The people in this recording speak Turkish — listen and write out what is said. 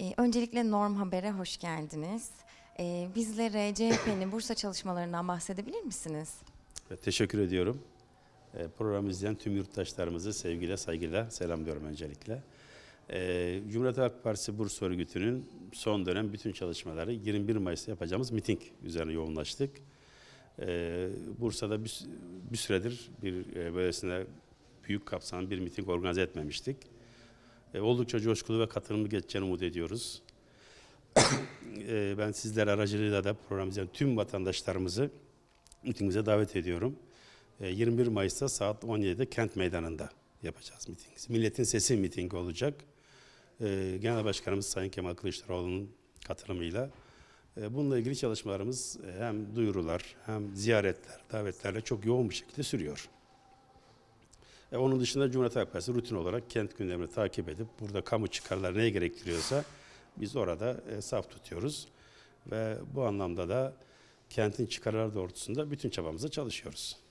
Ee, öncelikle Norm Haber'e hoş geldiniz. Ee, bizlere CHP'nin Bursa çalışmalarından bahsedebilir misiniz? Teşekkür ediyorum. Ee, programı izleyen tüm yurttaşlarımızı sevgiyle, saygıyla selamlıyorum öncelikle. Ee, Cumhuriyet Halk Partisi Bursa Örgütü'nün son dönem bütün çalışmaları 21 Mayıs'ta yapacağımız miting üzerine yoğunlaştık. Ee, Bursa'da bir, bir süredir bir e, böylesine büyük kapsamlı bir miting organize etmemiştik e, oldukça coşkulu ve katılımlı geçeceğini umut ediyoruz. e, ben sizler aracılığıyla da programımızdan tüm vatandaşlarımızı mitingimize davet ediyorum. E, 21 Mayıs'ta saat 17'de kent meydanında yapacağız mitingimizi. Milletin Sesi mitingi olacak. E, Genel Başkanımız Sayın Kemal Kılıçdaroğlu'nun katılımıyla. E, bununla ilgili çalışmalarımız e, hem duyurular hem ziyaretler, davetlerle çok yoğun bir şekilde sürüyor. E, onun dışında Cumhuriyet Halk Partisi rutin olarak kent gündemini takip edip burada kamu çıkarları neye gerektiriyorsa biz orada e, saf tutuyoruz. Ve bu anlamda da kentin çıkarları doğrultusunda bütün çabamızla çalışıyoruz.